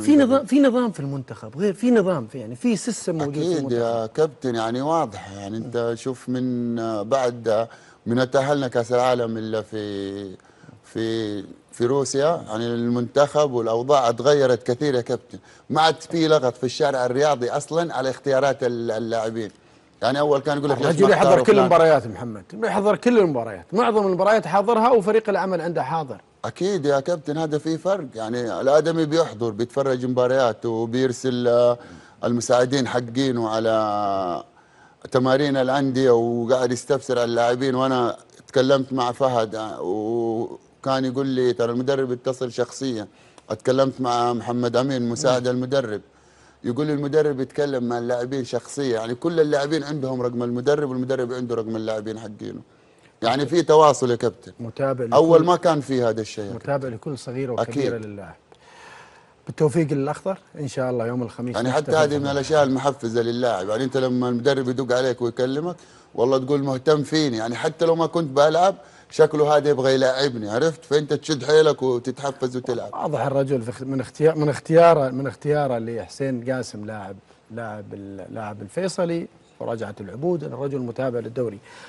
في نظام في نظام في المنتخب غير في نظام في يعني في سيستم موجود اكيد يا كابتن يعني واضح يعني انت شوف من بعد من تاهلنا كاس العالم اللي في في في روسيا يعني المنتخب والاوضاع اتغيرت كثير يا كابتن ما عاد في لغط في الشارع الرياضي اصلا على اختيارات اللاعبين يعني اول كان يقول لك الرجل يحضر كل المباريات محمد يحضر كل المباريات معظم المباريات حاضرها وفريق العمل عنده حاضر اكيد يا كابتن هذا في فرق يعني الادمي بيحضر بيتفرج مباريات وبيرسل المساعدين حقينه على تمارين الانديه وقاعد يستفسر على اللاعبين وانا تكلمت مع فهد وكان يقول لي ترى المدرب اتصل شخصيا اتكلمت مع محمد امين مساعد المدرب يقول المدرب يتكلم مع اللاعبين شخصيه يعني كل اللاعبين عندهم رقم المدرب والمدرب عنده رقم اللاعبين حقينه يعني في تواصل يا كابتن متابع اول ما كان في هذا الشيء متابع لكل صغيره وكبيره للاعب بالتوفيق للاخضر ان شاء الله يوم الخميس يعني حتى هذه من الاشياء المحفزه للاعب يعني انت لما المدرب يدق عليك ويكلمك والله تقول مهتم فيني يعني حتى لو ما كنت بلعب شكله هذا يبغى يلاعبني عرفت فانت تشد حيلك وتتحفز وتلعب واضح الرجل من اختيار من اختياره من اختياره لحسين قاسم لاعب لاعب اللاعب الفيصلي ورجعت العبود الرجل متابع للدوري